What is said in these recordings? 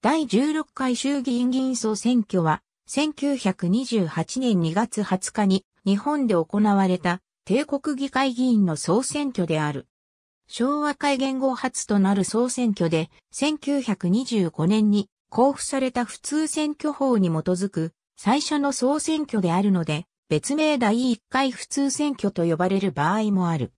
第16回衆議院議員総選挙は、1928年2月20日に日本で行われた帝国議会議員の総選挙である。昭和改元後初となる総選挙で、1925年に交付された普通選挙法に基づく最初の総選挙であるので、別名第1回普通選挙と呼ばれる場合もある。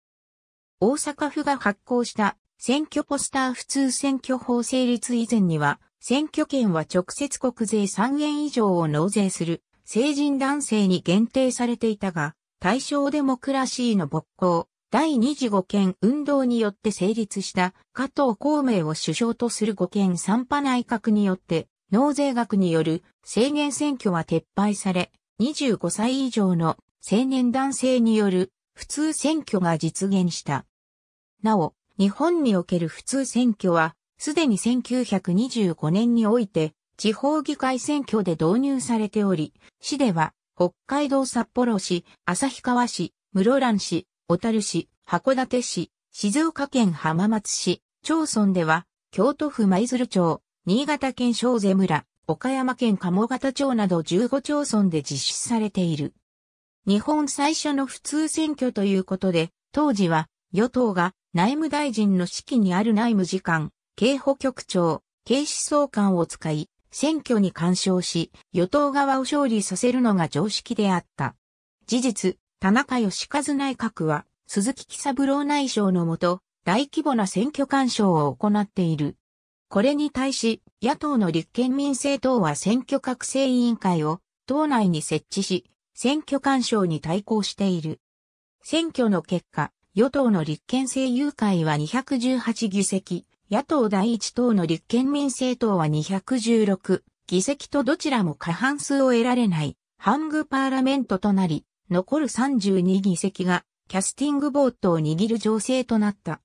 大阪府が発行した選挙ポスター普通選挙法成立以前には、選挙権は直接国税3円以上を納税する成人男性に限定されていたが、対象デモクラシーの勃興、第2次五権運動によって成立した加藤孔明を首相とする五権三派内閣によって納税額による制限選挙は撤廃され、25歳以上の青年男性による普通選挙が実現した。なお、日本における普通選挙はすでに1925年において、地方議会選挙で導入されており、市では、北海道札幌市、旭川市、室蘭市、小樽市、函館市、静岡県浜松市、町村では、京都府舞鶴町、新潟県小瀬村、岡山県鴨方町など15町村で実施されている。日本最初の普通選挙ということで、当時は与党が内務大臣の指揮にある内務次官、警保局長、警視総監を使い、選挙に干渉し、与党側を勝利させるのが常識であった。事実、田中義和内閣は、鈴木喜三郎内相のもと、大規模な選挙干渉を行っている。これに対し、野党の立憲民政党は選挙覚醒委員会を党内に設置し、選挙干渉に対抗している。選挙の結果、与党の立憲政友会は218議席、野党第一党の立憲民政党は216議席とどちらも過半数を得られないハングパーラメントとなり、残る32議席がキャスティングボートを握る情勢となった。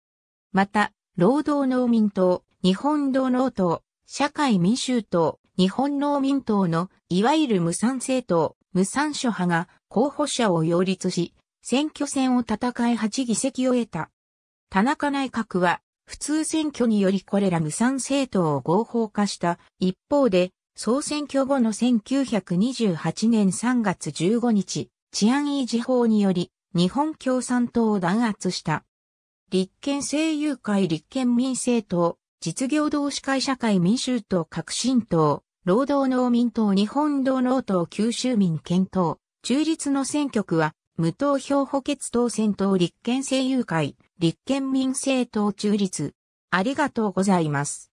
また、労働農民党、日本労農党、社会民衆党、日本農民党のいわゆる無産政党、無産諸派が候補者を擁立し、選挙戦を戦い8議席を得た。田中内閣は普通選挙によりこれら無産政党を合法化した一方で、総選挙後の1928年3月15日、治安維持法により日本共産党を弾圧した。立憲政友会立憲民政党、実業同志会社会民衆党革新党、労働農民党日本道農党九州民検党、中立の選挙区は無投票補欠当選党立憲政友会、立憲民政党中立。ありがとうございます。